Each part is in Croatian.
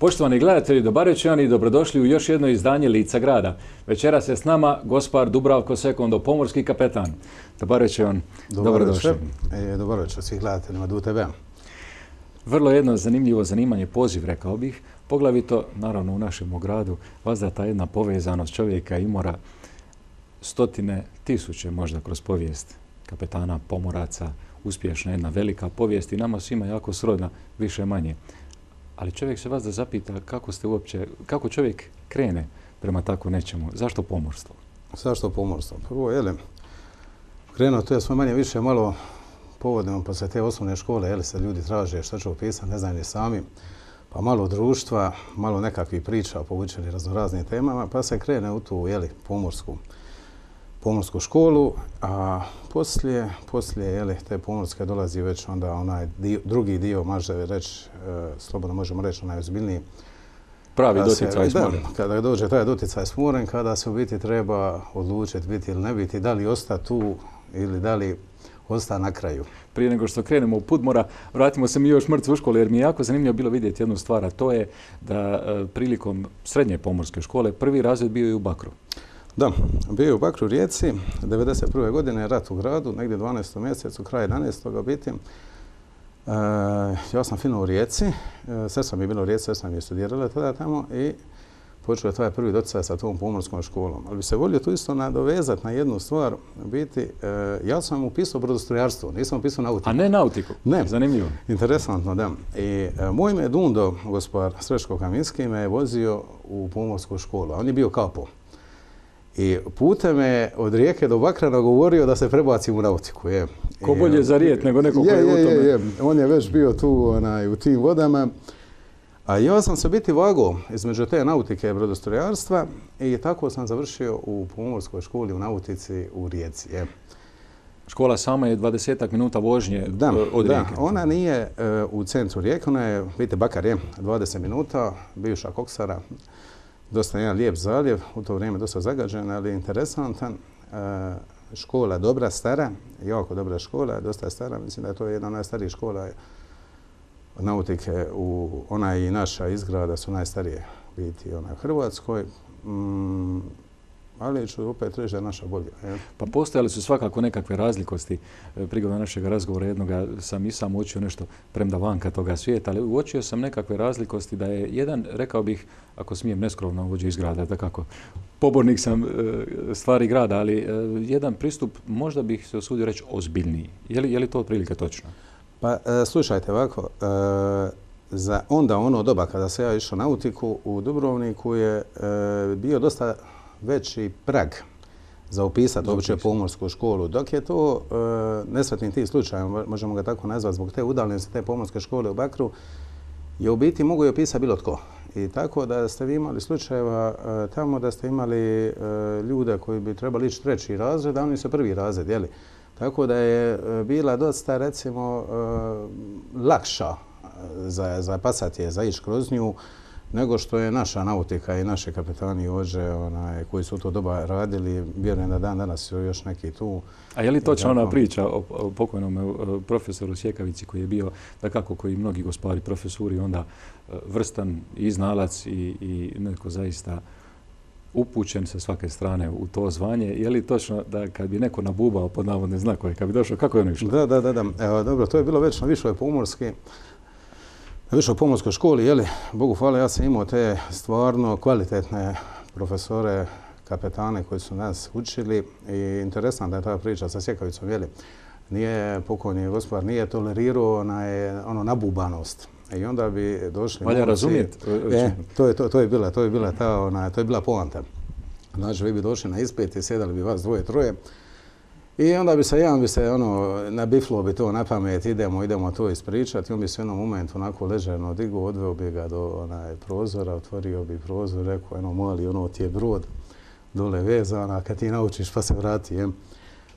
Poštovani gledatelji, dobar i dobrodošli u još jedno izdanje Lica grada. Večeras je s nama gospar Dubravko Sekondo, pomorski kapetan. Dobar večer, dobrodošli. E, dobar, večer svih gledateljima do Vrlo jedno zanimljivo zanimanje, poziv rekao bih, poglavito naravno u našem gradu, vazda ta jedna povezanost čovjeka i mora stotine tisuće možda kroz povijest kapetana, pomoraca, uspješna jedna velika povijest i nama svima jako srodna, više manje. Ali čovjek se vas da zapita kako ste uopće, kako čovjek krene prema tako nečemu. Zašto pomorstvo? Zašto pomorstvo? Prvo, jele krenuo to je svoj manje više malo povodimo pa se te osnovne škole, jel, se ljudi traže što će upisati, ne znam ni sami. Pa malo društva, malo nekakvih priča povučeni raznoraznim temama, pa se krene u tu, jeli, pomorsku pomorsku školu, a poslije, poslije te pomorske dolazi već onda onaj drugi dio, može reći, e, slobodno možemo reći, ozbiljniji. Pravi doticaj s morem. kada dođe taj doticaj s morem, kada se u biti treba odlučiti biti ili ne biti, da li osta tu ili da li osta na kraju. Prije nego što krenemo u Pudmora, vratimo se mi još mrtvu školu, jer mi je jako zanimljivo bilo vidjeti jednu stvar, a to je da e, prilikom srednje pomorske škole prvi razred bio i u Bakru. Da, bio je u Bakru Rijeci, 1991. godine rat u gradu, negdje 12. mjesecu, kraj 11. biti. E, ja sam fino u Rijeci, e, sve mi je bilo u Rijeci, sve sam je studirala tada tamo i počeo je taj prvi doticaj sa tom pomorskom školom. Ali bi se volio tu isto nadovezati na jednu stvar, biti, e, ja sam upisao brodostrojarstvo, nisam upisao nautiku. A ne nautiku? Ne. Zanimljivo. Interesantno, da. I moj me Dundo, gospodar Sreško Kaminski, me je vozio u pomorsku školu, a on je bio kapo. I putem me od Rijeke do Bakrana govorio da se prebacim u nautiku. Ko bolje za rijet nego neko koji je u tome. On je već bio tu u tim vodama. A ja sam se biti vago između te nautike i brodostrojarstva i tako sam završio u pomorskoj školi u nautici u Rijeci. Škola sama je 20 minuta vožnje od rijeke? da. Ona nije e, u centru Rijeke, ona je, vidite, Bakar je 20 minuta, bivša koksara dosta jedan lijep zaljev, u to vrijeme dosta zagađen, ali interesantan. E, škola dobra, stara, jako dobra škola, dosta stara, mislim da je to jedna od najstarijih škola nautike, u, ona i naša izgrada su najstarije biti ona u Hrvatskoj. Mm, ali ću opet reći da je naša bolja. Pa postojali su svakako nekakve razlikosti e, prigodom našeg razgovora jednoga sam i sam uočio nešto premda vanka toga svijeta, ali uočio sam nekakve razlikosti da je jedan, rekao bih, ako smijem neskrovno uvođe iz grada, da pobornik sam e, stvari grada, ali e, jedan pristup možda bih se osudio reći ozbiljniji. Je li, to otprilike točno? Pa slušajte ovako, za onda ono doba kada se ja išao na utiku u Dubrovniku je bio dosta veći prag za upisati uopće pomorsku školu, dok je to e, nesretnim tim možemo ga tako nazvati, zbog te udaljenosti te pomorske škole u Bakru, je u biti mogu je opisati bilo tko. I tako da ste vi imali slučajeva e, tamo da ste imali e, ljude koji bi trebali ići treći razred, a oni su prvi razred, jeli? Tako da je e, bila dosta, recimo, lakša za, za pasatje, za ići kroz nju, nego što je naša nautika i naše kapitani ođe koji su u to doba radili. Vjerujem da dan danas su još neki tu. A je li točna ona priča o, pokojnom e, profesoru Sjekavici koji je bio, takako koji mnogi gospodari profesuri, onda e, vrstan i znalac i, netko neko zaista upućen sa svake strane u to zvanje. Je li točno da kad bi neko nabubao pod navodne znakove, kad bi došao, kako je ono išlo? Da, da, da. dobro, to je bilo već na višoj pomorski u pomorskoj školi, jeli, Bogu hvala, ja sam imao te stvarno kvalitetne profesore, kapetane koji su nas učili i interesantna je ta priča sa Sjekavicom, jeli, nije pokojni gospodar, nije tolerirao onaj, ono nabubanost. I onda bi došli... Valja razumjeti. E, to, je, to, je bila, to je bila ta, ona, to je bila poanta. Znači, vi bi došli na ispit i sjedali bi vas dvoje, troje i onda bi se, ja bi se, ono, nabiflo bi to na pamet, idemo, idemo to ispričati. on bi se u jednom momentu onako ležerno digao odveo bi ga do onaj prozora, otvorio bi prozor, rekao, eno, mali, ono, ti je brod dole vezana, kad ti naučiš pa se vrati, jem.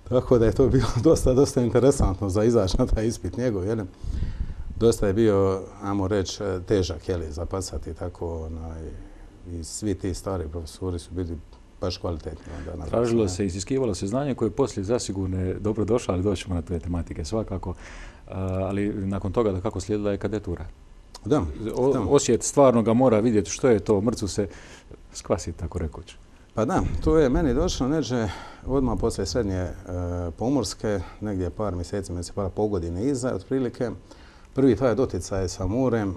Tako da je to bilo dosta, dosta interesantno za izaći na taj ispit njegov, jel? Dosta je bio, ajmo reći, težak, jel, zapasati tako, onaj, i svi ti stari profesori su bili baš kvalitetno. Tražilo se, iziskivalo se znanje koje je poslije zasigurno dobro došlo, ali doćemo na te tematike svakako. Ali nakon toga da kako slijedila je kadetura. Da, Osjet stvarno ga mora vidjeti što je to, mrcu se skvasiti, tako rekoć. Pa da, to je meni došlo neđe odmah poslije srednje e, pomorske, negdje par mjeseci, se par pogodine iza, otprilike. Prvi taj doticaj sa morem, e,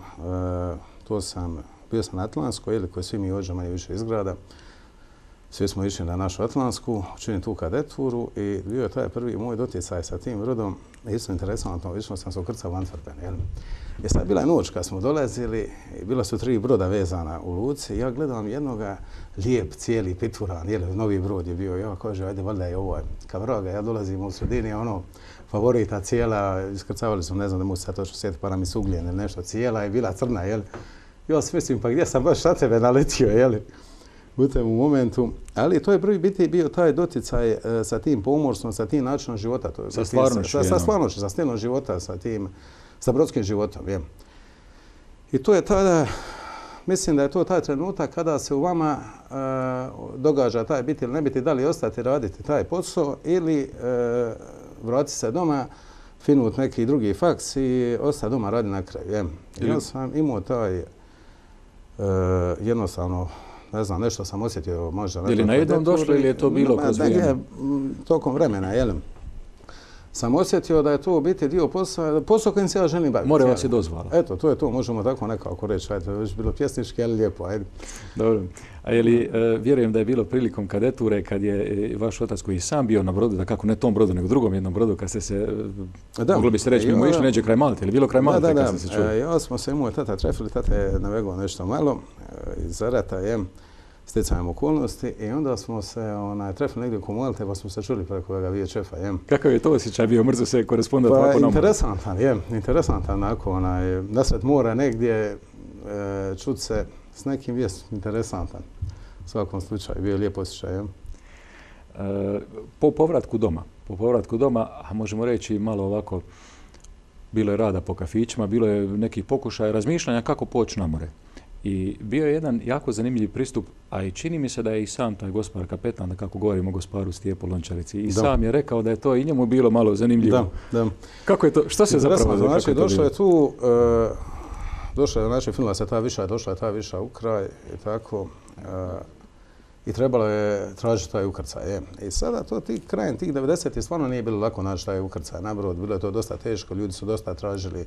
to sam, bio sam na Atlanskoj, ili koji svi mi ođe i više izgrada. Svi smo išli na našu Atlantsku, učinili tu kadeturu i bio je taj prvi moj doticaj sa tim brodom. Isto interesantno, išao sam se ukrcao u Antwerpen. Jel? I e bila je noć kad smo dolazili, i bila su tri broda vezana u Luci. Ja gledam jednoga lijep, cijeli, pituran, jel, novi brod je bio. Ja kažem, ajde, valjda je ovaj ka vroga, ja dolazim u sredini, ono, favorita cijela, iskrcavali su ne znam da mu sad točno sjeti, pa ugljen ili nešto, cijela je bila crna, jel. Ja mislim, pa gdje sam baš na tebe naletio, jel u momentu. Ali to je prvi biti bio taj doticaj e, sa tim pomorstvom, sa tim načinom života. To je, sa stvarnošću. Sa, stvarnošću, sa života, sa tim, sa brodskim životom. Je. I to je tada, mislim da je to taj trenutak kada se u vama e, događa taj biti ili ne biti, da li ostati raditi taj posao ili uh, vratiti se doma, finut neki drugi faks i ostati doma raditi na kraju. ja sam imao taj jednostavno ne znam, nešto sam osjetio možda. Je li na jednom došlo ili je to bilo kroz vrijeme? Tokom vremena, jel? Sam osjetio da je to u biti dio posla, posao kojim se ja želim baviti. More vas je dozvala. Eto, to je to, možemo tako nekako reći. Ajde, već bilo pjesnički, ali lijepo, ajde. Dobro. A je e, vjerujem da je bilo prilikom kadeture kad je e, vaš otac koji sam bio na brodu, da kako ne tom brodu, nego drugom jednom brodu, kad ste se, e, moglo bi se reći, mu išli neđe kraj Malte, ili bilo kraj Malte se ja smo se tata trefili, tata je navegao nešto malo, iz jem sticajem okolnosti i onda smo se onaj, trefili negdje u Malte pa smo se čuli preko ga VHF-a. Jem. Kakav je to osjećaj bio mrzo se korespondent pa, interesantan, jem, interesantan ako onaj, nasred mora negdje e, čut se s nekim vijest interesantan. U svakom slučaju, bio je lijep osjećaj. Jem. E, po povratku doma, po povratku doma, a možemo reći malo ovako, bilo je rada po kafićima, bilo je nekih pokušaja, razmišljanja kako poći na more. I bio je jedan jako zanimljiv pristup, a i čini mi se da je i sam taj gospar kapetan, kako govorimo o gosparu Stijepu Lončarici, i sam je rekao da je to i njemu bilo malo zanimljivo. Da, da. Kako je to, što se zapravo... Znači, došlo je tu, e, došla je, znači, finila se ta viša, došla je ta viša u kraj i tako. E, i trebalo je tražiti taj ukrcaj. I sada to ti, krajem tih 90. stvarno nije bilo lako naći taj ukrcaj na Bilo je to dosta teško, ljudi su dosta tražili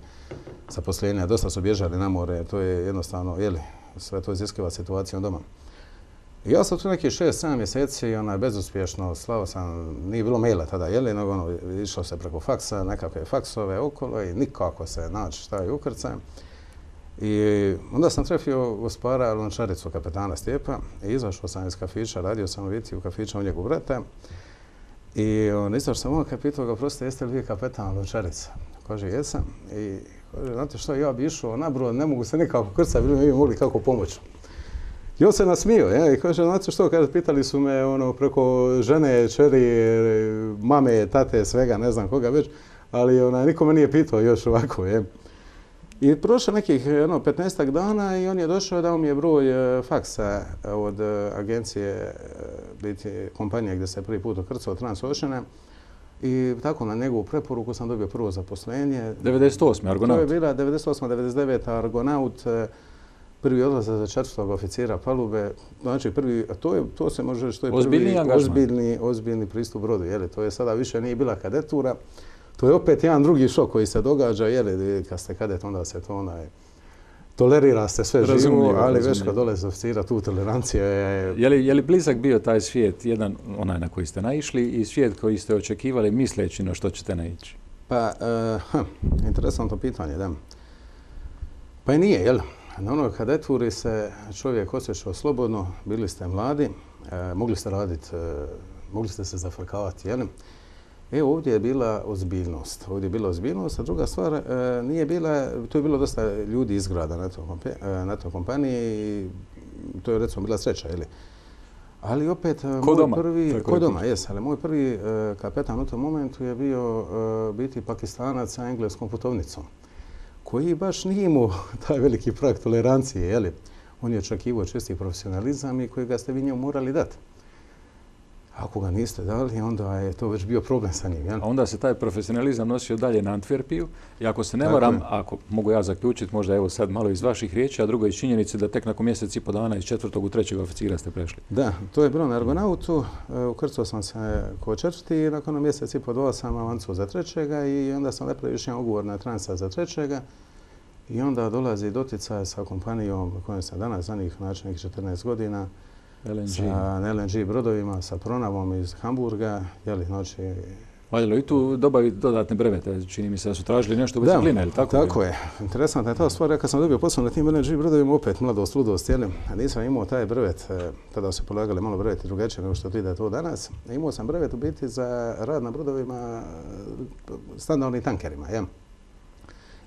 zaposlenja, dosta su bježali na more. To je jednostavno, jeli, sve to iziskiva situacijom doma. I ja sam tu neki šest, 7 mjeseci, ona bezuspješno, slao sam, nije bilo maila tada, jeli, nego ono, išlo se preko faksa, nekakve faksove okolo i nikako se naći taj ukrcaj. I onda sam trefio gospara lončaricu kapetana Stjepa i izašao sam iz kafića, radio sam u Viti u kafiću u njegu brata. I on izašao sam on pitao ga, prosto jeste li vi kapetan lončarica? Kaže, jesam. I kaže, znate što, ja bi išao na brod, ne mogu se nikako krca, bili mi mogli kako pomoći. I on se nasmio, ja, i kaže, znate što, kaže, pitali su me ono, preko žene, čeri, mame, tate, svega, ne znam koga već, ali onaj niko me nije pitao još ovako, je. I prošlo nekih ono, 15 dana i on je došao, dao mi je broj e, faksa e, od e, agencije, biti kompanije gdje se prvi put okrcao TransOcean-e I tako na njegovu preporuku sam dobio prvo zaposlenje. 98. Argonaut. To je bila 98. 99. Argonaut, prvi odlazak za četvrtog oficira palube. Znači, prvi, a to, je, to se može što je prvi ozbiljni, ozbiljni, pristup brodu. Jeli? To je sada više nije bila kadetura, to je opet jedan drugi šok koji se događa, li kad ste kadet, onda se to onaj... Tolerira se sve živo, ali već kad dole oficira, tu tolerancija je... Je li, blizak bio taj svijet, jedan onaj na koji ste naišli i svijet koji ste očekivali misleći na što ćete naići? Pa, eh, hm, interesantno pitanje, da. Pa i nije, jel? Na onoj kadeturi se čovjek osjećao slobodno, bili ste mladi, eh, mogli ste raditi, eh, mogli ste se zafrkavati, jel? E, ovdje je bila ozbiljnost. Ovdje je bila ozbiljnost, a druga stvar e, nije bila, tu je bilo dosta ljudi iz grada na toj, e, kompaniji i to je recimo bila sreća, ili? Ali opet, e, ko moj prvi, ko doma, jes, ali moj prvi kapetan u tom momentu je bio biti pakistanac sa engleskom putovnicom, koji baš nije imao taj veliki prag tolerancije, jeli? On je očekivao česti profesionalizam i kojega ste vi njemu morali dati. Ako ga niste dali, onda je to već bio problem sa njim. A onda se taj profesionalizam nosio dalje na Antwerpiju i ako se ne moram, ako mogu ja zaključiti, možda evo sad malo iz vaših riječi, a drugo iz činjenice da tek nakon mjesec i po dana iz četvrtog u trećeg oficira ste prešli. Da, to je bilo na Argonautu, e, ukrcao sam se ko četvrti i nakon mjesec i po dva sam avancu za trećega i onda sam lepo više ugovorna ugovor na transa za trećega i onda dolazi doticaj sa kompanijom kojom sam danas za njih 14 godina, na LNG brodovima, sa pronavom iz Hamburga. Jeli, znači, Valjalo i tu dobaviti dodatne brevete, čini mi se da su tražili nešto u bicikline, ili tako? Tako je. Interesantna je ta stvar, ja kad sam dobio posao na tim LNG brodovima, opet mladost, ludost, jel? Nisam imao taj brevet, e, tada su polagali malo breveti drugačije nego što ide to danas. Imao sam brevet u biti za rad na brodovima e, standardnim tankerima, jel?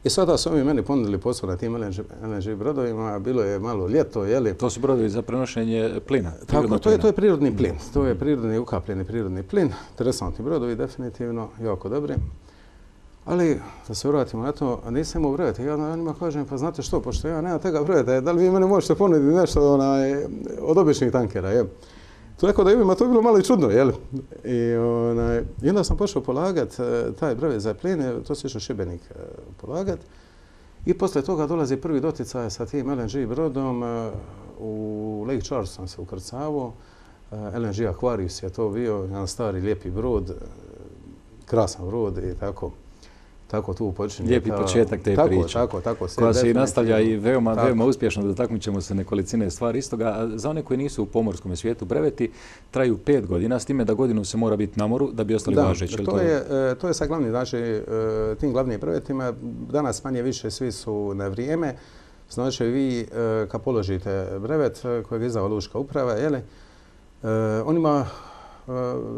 I sada su oni meni ponudili posao na tim LNG, brodovima, bilo je malo ljeto, jeli... To su brodovi za prenošenje plina? Tako, to je, to je prirodni plin, mm. to je prirodni ukapljeni prirodni plin, Interesanti brodovi definitivno, jako dobri. Ali, da se vratimo na to, nisam imao brojete. Ja na njima kažem, pa znate što, pošto ja nemam tega brojete, da li vi mene možete ponuditi nešto od običnih tankera, je? Tako da ima to je bilo malo i čudno, jel? I, onda sam počeo polagat e, taj brve za plin, to se išao Šibenik e, polagat. I poslije toga dolazi prvi doticaj sa tim LNG brodom. E, u Lake Charles sam se ukrcavao. LNG Aquarius je to bio, jedan stari lijepi brod, krasan brod i tako tako tu počinje. Lijepi početak te tako, priče. Tako, se koja se i nastavlja i veoma, veoma uspješno, dotaknut ćemo se nekolicine stvari istoga. A za one koji nisu u pomorskom svijetu, breveti traju pet godina, s time da godinu se mora biti na moru da bi ostali važeći. To, to je, e, to je sa glavnim, znači, e, tim glavnim brevetima, danas manje više svi su na vrijeme. Znači, vi e, kad položite brevet kojeg izdava lučka uprava, jeli, on ima,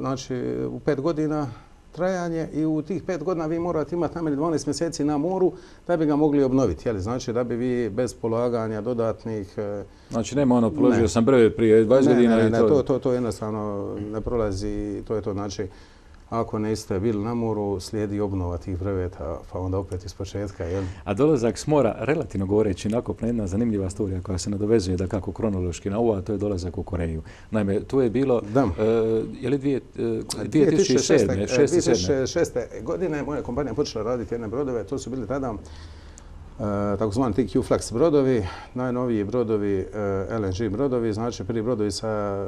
znači, u pet godina trajanje i u tih pet godina vi morate imati najmanje 12 mjeseci na moru da bi ga mogli obnoviti. Jel Znači da bi vi bez polaganja dodatnih... E, znači nema ono, položio sam brve prije 20 godina i to... Ne, to, to, to jednostavno ne prolazi, to je to znači ako niste bili na moru, slijedi obnova tih breveta, pa onda opet iz početka. Jel? A dolazak s mora, relativno govoreći, nakopna jedna zanimljiva storija koja se nadovezuje da kako kronološki na ovo, a to je dolazak u Koreju. Naime, tu je bilo, eh, je 2006. Eh, eh, godine moja kompanija počela raditi jedne brodove, to su bili tada takozvani takozvani TQ Flex brodovi, najnoviji brodovi, LNG brodovi, znači prvi brodovi sa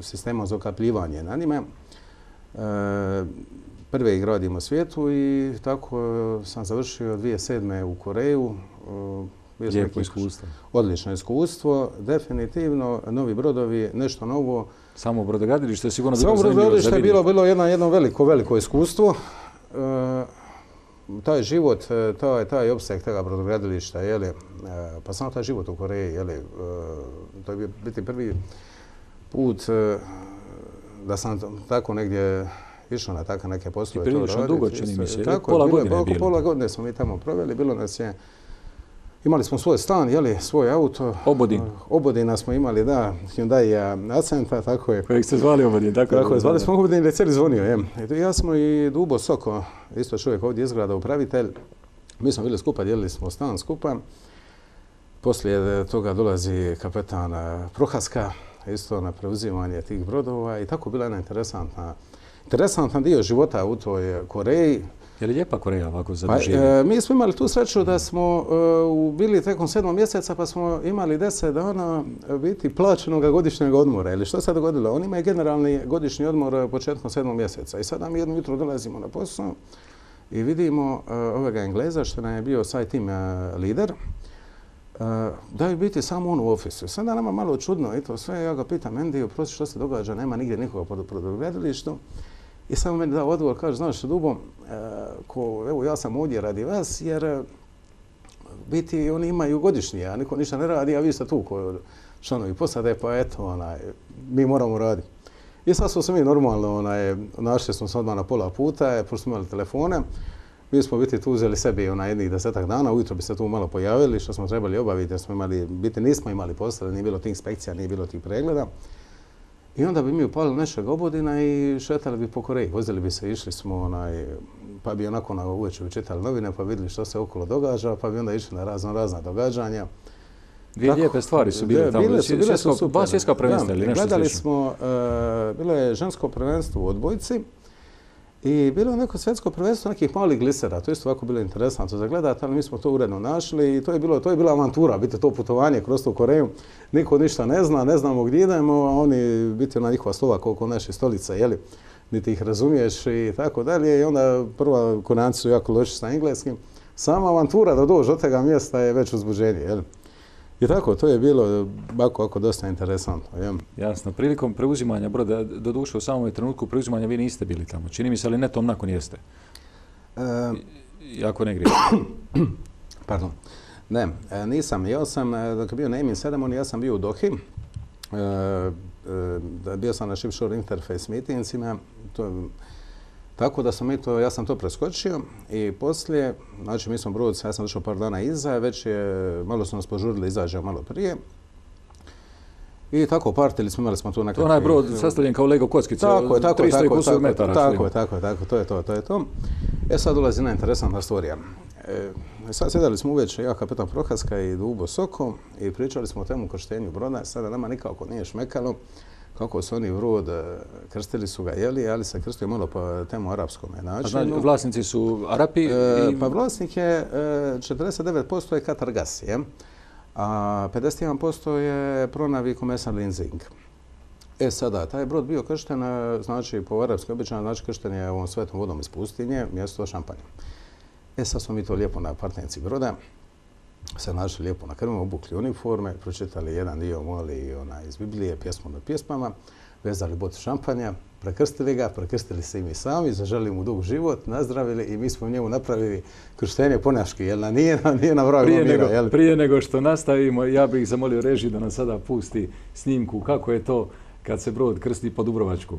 sistemom za okapljivanje na njime. E, prve ih u svijetu i tako e, sam završio sedme u Koreju. E, Lijepo iskustvo. Odlično iskustvo. Definitivno, novi brodovi, nešto novo. Samo brodogradilište je sigurno bilo Samo brodogradilište je bilo, jedno, veliko, veliko iskustvo. taj život, taj, taj opseg tega brodogradilišta, je pa samo taj život u Koreji, je to je biti prvi put da sam tako negdje išao na takve neke poslove. I prilično dugo, čini mi se. Tako, pola bilo, godine je bilo. Pola godine smo mi tamo proveli. Bilo nas je... Imali smo svoj stan, jeli, svoj auto. Obodin. Obodina smo imali, da, Hyundai Accenta, tako je. Kojeg ste zvali Obodin, tako, tako je. Zvali smo Obodin jer je zvonio, ja smo i Dubo Soko, isto čovjek ovdje izgrada, upravitelj. Mi smo bili skupa, dijelili smo stan skupa. Poslije toga dolazi kapetan eh, Prohaska, isto na preuzimanje tih brodova i tako bila jedna interesantna, interesantan dio života u toj eh, Koreji. Je li lijepa Koreja ovako za Pa, eh, mi smo imali tu sreću da smo eh, bili tekom sedmog mjeseca pa smo imali deset dana biti plaćenog godišnjeg odmora. Ili što se dogodilo? On ima generalni godišnji odmor početkom sedmog mjeseca. I sada mi jedno jutro dolazimo na posao i vidimo ovega Engleza što nam je bio saj tim lider. Eh, da je biti samo on u ofisu. Sada nama malo čudno, i to sve, ja ga pitam, Andy, prosi što se događa, nema nigdje nikoga pod brodogradilištu. I samo meni dao odgovor, kaže, znaš, Dubo, eh, ko, evo ja sam ovdje radi vas, jer eh, biti oni imaju godišnji, a niko ništa ne radi, a vi ste tu koji članovi posade, pa eto, onaj, mi moramo raditi. I sad smo se mi normalno, onaj, našli smo se odmah na pola puta, pošto smo imali telefone, mi smo biti tu uzeli sebi onaj jednih desetak dana, ujutro bi se tu malo pojavili što smo trebali obaviti jer smo imali, biti nismo imali posla, nije bilo tih inspekcija, nije bilo tih pregleda. I onda bi mi upali našeg obodina i šetali bi po Koreji. Vozili bi se, išli smo onaj, pa bi onako na uveče čitali novine, pa vidjeli što se okolo događa, pa bi onda išli na razno razna događanja. Dvije lijepe stvari su bile tamo. Bile su, znači, bile su, gledali smo, e, bilo je žensko prvenstvo u Odbojci. I bilo je neko svjetsko prvenstvo nekih malih glisera, to je isto ovako bilo interesantno za gledati, ali mi smo to uredno našli i to je, bilo, to je bila avantura, biti to putovanje kroz tu Koreju, niko ništa ne zna, ne znamo gdje idemo, a oni biti na njihova slova koliko naše stolice, jeli, niti ih razumiješ i tako dalje. I onda prva Koreanci su jako loši sa engleskim, sama avantura da dođe od tega mjesta je već uzbuđenje, jeli. I tako, to je bilo bako ako dosta interesantno. Jasno, prilikom preuzimanja broda, doduše u samom trenutku preuzimanja vi niste bili tamo. Čini mi se, ali ne tom nakon jeste. Jako ne griješim. Pardon. Ne, e, nisam. Ja sam, e, je bio na Emin ja sam bio u Dohi. E, bio sam na Shipshore Interface meetingcima. To tako da sam mi to, ja sam to preskočio i poslije, znači mi smo brod, ja sam došao par dana iza, već je, malo su nas požurili, izađeo malo prije. I tako partili smo, imali smo tu nekakvi... To onaj brod sastavljen kao Lego kockice, tako, tako, 300 tako, tako, znači. Tako je, tako je, tako, to je to, to je to. E sad dolazi interesantna storija. E, sad sjedali smo uveć, ja kapitan Prohaska i Dubo Soko i pričali smo o temu krštenju broda, sada nama nikako nije šmekalo kako su oni vrod, e, krstili su ga, jeli, ali se krstio malo po temu arapskom načinu. Znači, vlasnici su Arapi? E, pa vlasnik je, 49% e, je Katar Gassi, je? a 51% je Pronavi Komesan Linzing. E sada, taj brod bio kršten, znači po arapski običan, znači kršten je ovom svetom vodom iz pustinje, mjesto šampanje. E sad smo mi to lijepo na partnerci broda, se našli lijepo na krvima, obukli uniforme, pročitali jedan dio moli iz Biblije, pjesmu na pjesmama, vezali bocu šampanja, prekrstili ga, prekrstili se i mi sami, zaželi mu dug život, nazdravili i mi smo njemu napravili krštenje ponaški, jer na nije, nije na vragu prije, nego, što nastavimo, ja bih zamolio reži da nam sada pusti snimku kako je to kad se brod krsti po Dubrovačku.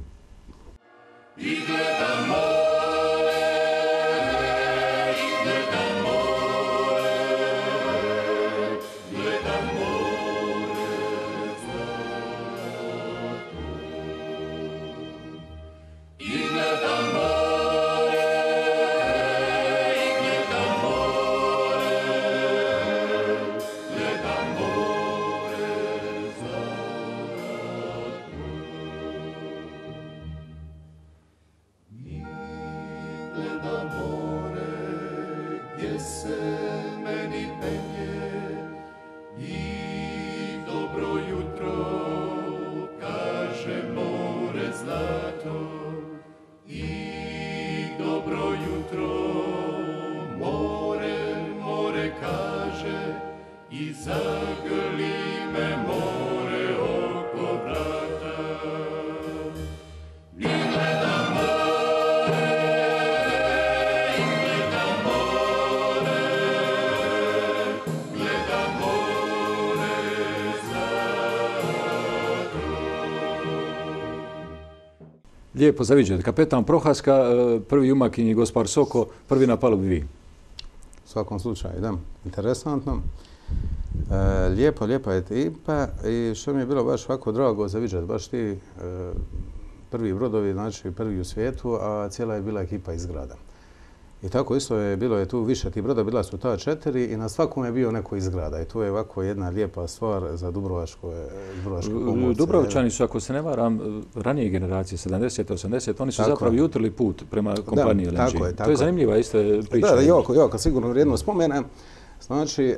lijepo zaviđujete. Kapetan Prohaska, e, prvi umakinji gospar Soko, prvi na palubi vi. U svakom slučaju, da. Interesantno. E, lijepo, lijepa je tipa i što mi je bilo baš ovako drago zaviđati, baš ti e, prvi brodovi, znači prvi u svijetu, a cijela je bila ekipa iz grada. I tako isto je bilo je tu više ti broda, bila su ta četiri i na svakom je bio neko izgrada I to je ovako jedna lijepa stvar za Dubrovačko pomorce. Dubrovačani su, ako se ne varam, ranije generacije, 70, 80, oni su zapravo jutrili put prema kompaniji LNG. je, tako. To je zanimljiva isto priča. Da, da, joko, joko, sigurno vrijedno spomenem. Znači, e,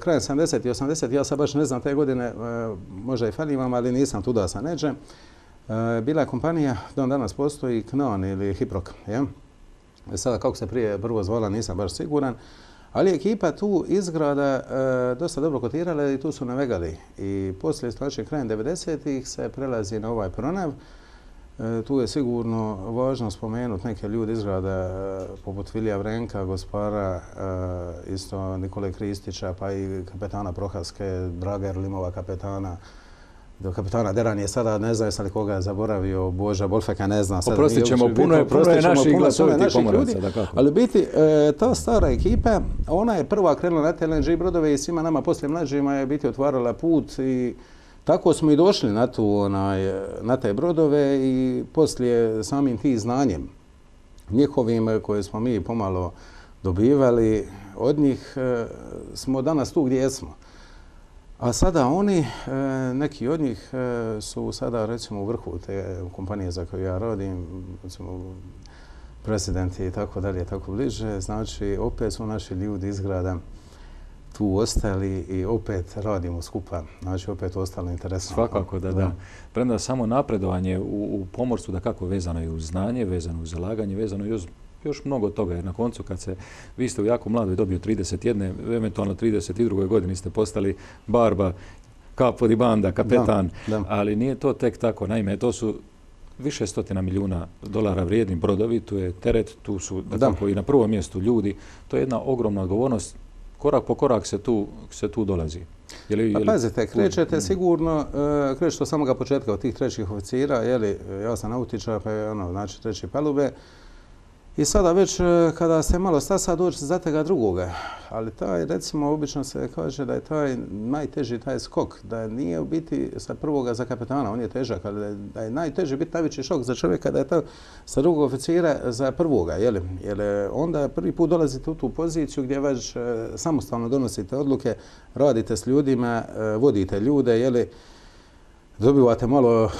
krajem 70 i 80, ja sad baš ne znam te godine, e, možda i falim ali nisam tuda sa neđem. E, bila je kompanija, dan danas postoji Knon ili Hiprok, je? E sada kako se prije prvo zvala nisam baš siguran, ali ekipa tu izgrada e, dosta dobro kotirala i tu su navegali. I poslije, znači krajem 90-ih se prelazi na ovaj pronav. E, tu je sigurno važno spomenuti neke ljude izgrada poput Vilija Vrenka, Gospara, isto Nikole Kristića, pa i kapetana Prohaske, Drager Limova kapetana, do kapitana Deran je sada, ne znam jesam li koga zaboravio, Boža Bolfeka, ne znam. Oprostit ćemo, puno, je, puno je naših glasovitih pomoraca. Ali biti, e, ta stara ekipa, ona je prva krenula na te LNG brodove i svima nama poslije mlađima je biti otvarala put i tako smo i došli na, tu, na te brodove i poslije samim ti znanjem njihovim koje smo mi pomalo dobivali od njih e, smo danas tu gdje smo. A sada oni, e, neki od njih e, su sada recimo u vrhu te kompanije za koju ja radim, recimo presidenti i tako dalje, tako bliže. Znači, opet su naši ljudi iz grada tu ostali i opet radimo skupa. Znači, opet ostali interesno. Svakako, da, da. samo napredovanje u, pomorstvu da kako vezano je uz znanje, vezano uz zalaganje, vezano je uz još mnogo toga, jer na koncu kad se, vi ste u jako mladoj dobio 31, eventualno 32. godini ste postali barba, kapod di banda, kapetan, ali nije to tek tako. Naime, to su više stotina milijuna dolara vrijedni brodovi, tu je teret, tu su i na prvom mjestu ljudi. To je jedna ogromna odgovornost. Korak po korak se tu, se tu dolazi. Pa pazite, krećete mm. sigurno, e, krećete od samoga početka od tih trećih oficira, je li, ja e, sam nautičar, pa je ono, znači treće palube, i sada već e, kada se malo stasa doći za tega drugoga, ali taj recimo obično se kaže da je taj najteži taj skok, da nije u biti sa prvoga za kapitana, on je težak, ali da je, najteži biti najveći šok za čovjeka da je to sa drugog oficira za prvoga, jel? Jer e, onda prvi put dolazite u tu poziciju gdje već e, samostalno donosite odluke, radite s ljudima, vodite ljude, jeli, dobivate malo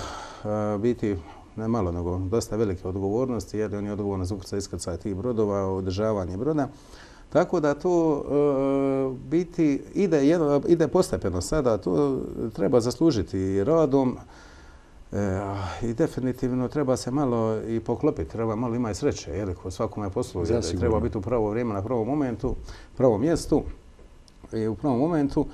biti ne malo, nego dosta velike odgovornosti, jer on je odgovoran za ukrca iskrcaj tih brodova, održavanje broda. Tako da to e, biti ide, postepeno sada, to treba zaslužiti radom e, i definitivno treba se malo i poklopiti, treba malo ima sreće, jer svakom svakome poslu treba biti u pravo vrijeme, na pravom momentu, pravom mjestu i u pravom momentu.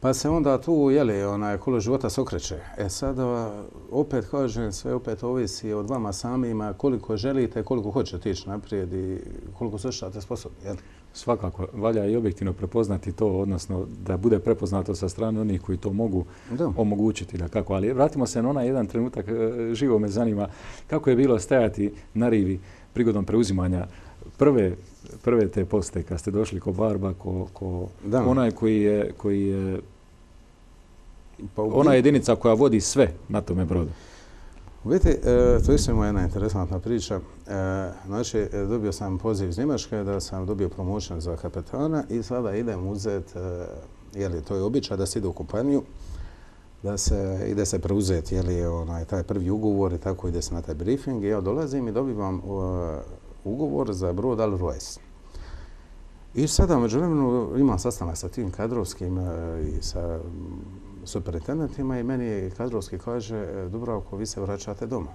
Pa se onda tu, jeli, onaj kolo života se okreće. E sada, opet kažem, sve opet ovisi od vama samima koliko želite, koliko hoćete ići naprijed i koliko se ošćate sposobni, jel? Svakako, valja i objektivno prepoznati to, odnosno da bude prepoznato sa strane onih koji to mogu omogućiti, da kako. Ali vratimo se na onaj jedan trenutak, e, živo me zanima, kako je bilo stajati na rivi prigodom preuzimanja prve prve te poste kad ste došli ko barba, ko, onaj koji je, koji pa ona jedinica koja vodi sve na tome brodu. Vidite, to je samo jedna interesantna priča. E, znači, e, dobio sam poziv iz Njemačke da sam dobio promočan za kapetana i sada idem uzet, e, je li to je običaj da se ide u kompaniju, da se ide se preuzeti, li onaj, taj prvi ugovor i tako ide se na taj briefing. I ja dolazim i dobivam ugovor za brod Al Royce. I sada, međuvremenu, imam sastanak sa tim kadrovskim e, i sa mm, superintendentima i meni kadrovski kaže e, Dubravko, vi se vraćate doma.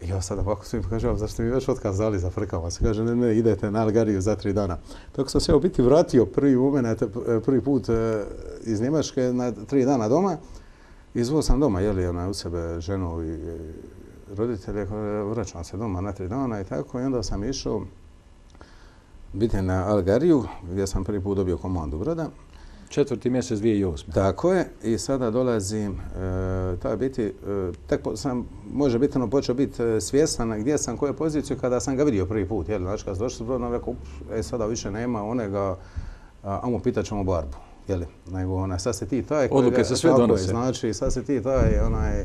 I ja sada ovako svim kažem, zašto mi već otkazali za frkama? Se kaže, ne, ne, idete na Algariju za tri dana. Tako sam se u biti vratio prvi e, prvi put iz Njemačke na tri dana doma. izvuo sam doma, jeli, ona u sebe ženu i roditelje, eh, vraćam se doma na tri dana i tako, i onda sam išao biti na Algariju, gdje sam prvi put dobio komandu broda. Četvrti mjesec 2008. Tako je, i sada dolazim, e, eh, je biti, eh, tek sam, može biti, ono, počeo biti svjestan gdje sam, koje poziciju, kada sam ga vidio prvi put, jel, znači, kad sam došao s brodom, rekao, e, sada više nema onega, ajmo amo pitat ćemo barbu, jel, nego, ona, sad se ti taj, Odluke se sve donose. Znači, sad se ti taj, onaj,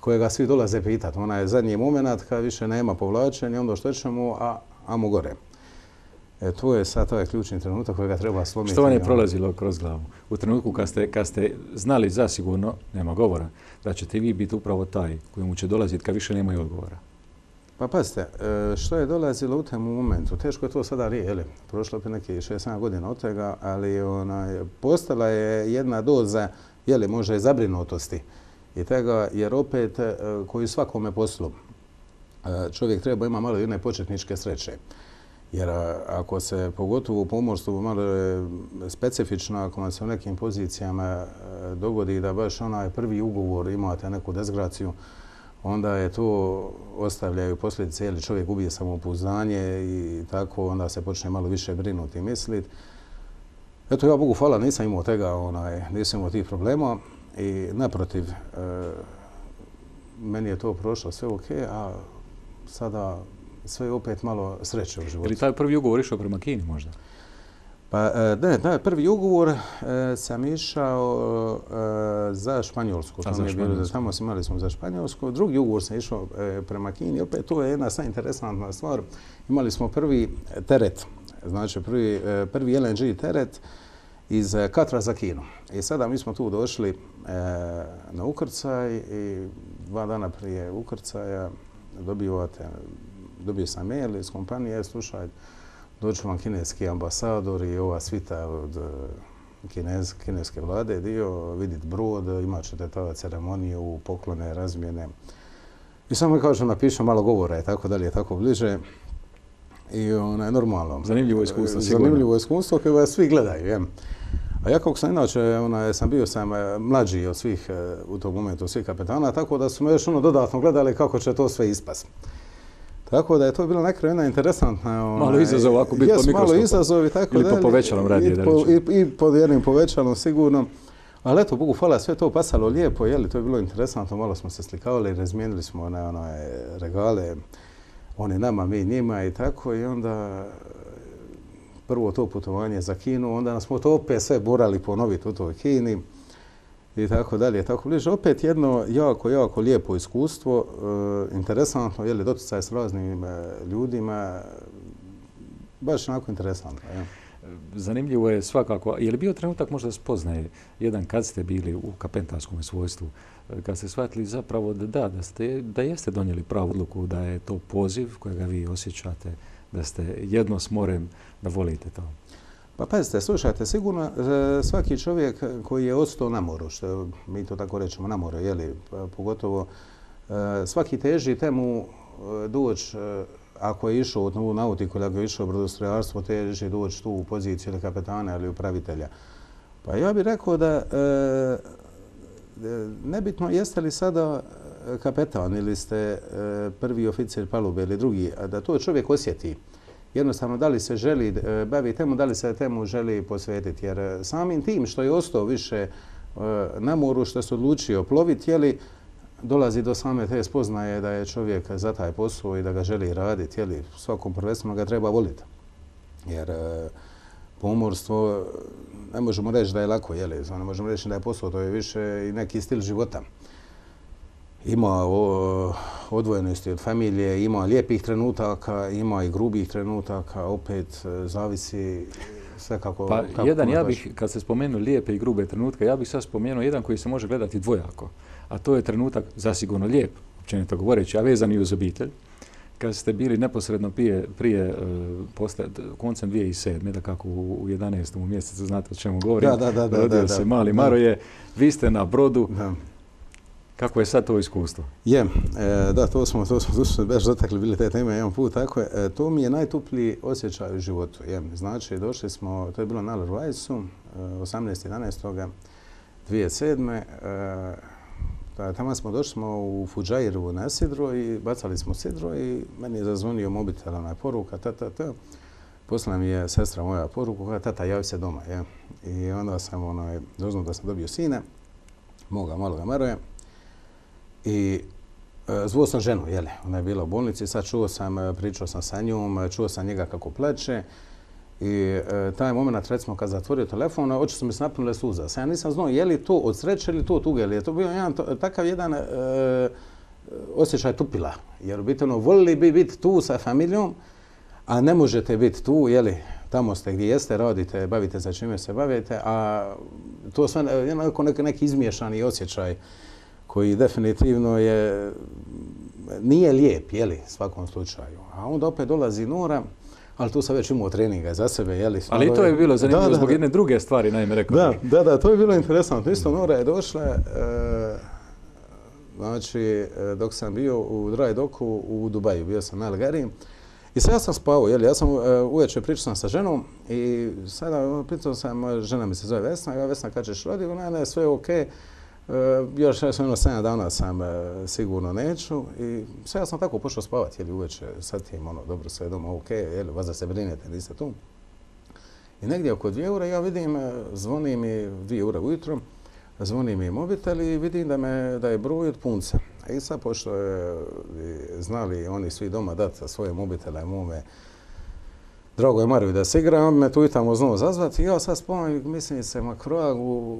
kojega svi dolaze pitati. Ona je zadnji moment kad više nema povlačenja, onda što ćemo, a, a gore. E, to je sad taj ključni trenutak kojega treba slomiti. Što vam je prolazilo kroz glavu? U trenutku kad ste, kad ste znali zasigurno, nema govora, da ćete vi biti upravo taj kojemu će dolaziti kad više nemaju odgovora. Pa pazite, e, što je dolazilo u tom momentu? Teško je to sada rijeli. Prošlo je neki 6-7 godina od toga, ali ona, postala je jedna doza, je li, možda i zabrinutosti. I tega, jer opet, e, koji svakome poslu, e, čovjek treba ima malo jedne početničke sreće. Jer e, ako se pogotovo u pomorstvu malo je specifično, ako vam se u nekim pozicijama dogodi da baš onaj prvi ugovor imate neku dezgraciju, onda je to ostavljaju posljedice, jer čovjek ubije samopouzdanje i tako onda se počne malo više brinuti i misliti. Eto ja Bogu hvala, nisam imao tega, nisam imao tih problema. I naprotiv, e, meni je to prošlo sve ok, a sada sve je opet malo sreće u životu. Je taj prvi ugovor išao prema Kini možda? Pa e, ne, da, prvi ugovor e, sam išao za Španjolsku. tamo smo imali smo za Španjolsku. Drugi ugovor sam išao prema Kini. Opet to je jedna sad interesantna stvar. Imali smo prvi teret, znači prvi, prvi LNG teret iz e, Katra za Kinu. I sada mi smo tu došli e, na ukrcaj i dva dana prije ukrcaja dobio sam mail iz kompanije, slušaj, dođu vam kineski ambasador i ova svita od e, kineske vlade, dio, vidit brod, imat ćete tada ceremoniju, poklone, razmjene. I samo kažem, napišem malo govora i tako dalje, tako bliže. I ono je normalno. Zanimljivo iskustvo. Zanimljivo iskustvo koje vas svi gledaju. A ja kako sam inače, sam bio sam e, mlađi od svih e, u tom momentu, svih kapetana, tako da smo još ono dodatno gledali kako će to sve ispast. Tako da je to bila nekako jedna interesantna... malo e, izazov ovako biti malo izazov i tako Ili po povećalom radije. I, pod jednim povećanom, sigurno. Ali eto, Bogu hvala, sve to pasalo lijepo, jeli, to je bilo interesantno, malo smo se slikavali, razmijenili smo one, one regale, oni nama, mi njima i tako, i onda prvo to putovanje za Kinu, onda smo to opet sve borali ponoviti u toj Kini i tako dalje. Tako bliže, opet jedno jako, jako lijepo iskustvo, e, interesantno, je li doticaj s raznim e, ljudima, baš onako interesantno. Je. Zanimljivo je svakako, je li bio trenutak možda spoznaje, jedan kad ste bili u kapentarskom svojstvu, e, kad ste shvatili zapravo da ste, da jeste donijeli pravu odluku, da je to poziv kojega vi osjećate, da ste jedno s morem, da volite to? Pa pazite, slušajte, sigurno e, svaki čovjek koji je ostao na moru, što mi to tako rečemo na moru, jeli, pogotovo e, svaki teži temu e, doći ako je išao u novu nautiku ili ako je išao u brodostrojarstvo, teži doći tu u poziciju ili kapetana ili upravitelja. Pa ja bih rekao da nebitno jeste li sada kapetan ili ste e, prvi oficir palube ili drugi, a da to čovjek osjeti jednostavno da li se želi e, bavi temu, da li se temu želi posvetiti. Jer e, samim tim što je ostao više na moru, što se odlučio ploviti, li dolazi do same te spoznaje da je čovjek za taj posao i da ga želi raditi. li svakom prvenstveno ga treba voliti. Jer pomorstvo, ne možemo reći da je lako, jeli, ne možemo reći da je posao, to je više i neki stil života ima odvojenosti od familije, ima lijepih trenutaka, ima i grubih trenutaka, opet e, zavisi sve kako... Pa jedan, ja bih, kad se spomenu lijepe i grube trenutke, ja bih sad spomenuo jedan koji se može gledati dvojako, a to je trenutak zasigurno lijep, općenito govoreći, a vezan i uz obitelj. Kad ste bili neposredno prije, prije e, posle, koncem 2007. da kako u 11. mjesecu, znate o čemu govorim, da, da, se mali Maroje, vi ste na brodu, kako je sad to iskustvo? Je, e, da, to smo, to baš zatakli bili te teme jedan put, tako je. E, to mi je najtupliji osjećaj u životu, Znači, došli smo, to je bilo na Lorvajsu, e, 18.11.2007. E, tamo smo došli u Fuđajiru na Sidro i bacali smo Sidro i meni je zazvonio mobitel, ona poruka, ta, ta, ta. Poslala mi je sestra moja poruku, kada tata, javi se doma, je. I onda sam, ono, doznao da sam dobio sina, moga maloga Maroje. I e, zvuo sam ženu, jele, ona je bila u bolnici, sad čuo sam, e, pričao sam sa njom, e, čuo sam njega kako plače. I taj moment, recimo, kad zatvorio telefon, oči su mi napnule suza. Sad ja nisam znao je li to od sreće ili to od tuge, ili je to bio jedan, takav jedan osjećaj tupila. Jer u biti ono, volili bi biti tu sa familijom, a ne možete biti tu, jeli, tamo ste gdje jeste, radite, bavite se čime se bavite, a to sve neki, neki izmiješani osjećaj koji definitivno je, nije lijep, jeli, svakom slučaju. A onda opet dolazi Nora, ali tu sam već imao treninga za sebe, jeli. Ali i to je bilo zanimljivo zbog jedne druge stvari, naime, rekao. Da, da, da, to je bilo interesantno. Isto Nora je došla, e, znači, e, dok sam bio u Dry Doku u Dubaju, bio sam na Algariji, i sad ja sam spavao, jel, ja sam uh, uveče pričao sa ženom i sada ono, pričao sam, žena mi se zove Vesna, ja Vesna kad ćeš rodi, ona ne, sve je okej, E, još sam imao 7 dana sam e, sigurno neću i sve ja sam tako pošao spavati, jel uveče satim, ono, dobro sve doma, ok, jel, vas da se brinete, niste tu. I negdje oko dvije ure ja vidim, e, zvoni mi dvije ure ujutro, zvoni mi mobitel i vidim da, me, da je broj od punca. I sad, pošto je, znali oni svi doma dati svoje mobitele mome, drago je Mariju da se igra, on me tu i tamo znao zazvati. I ja sad spomenu, mislim se, ma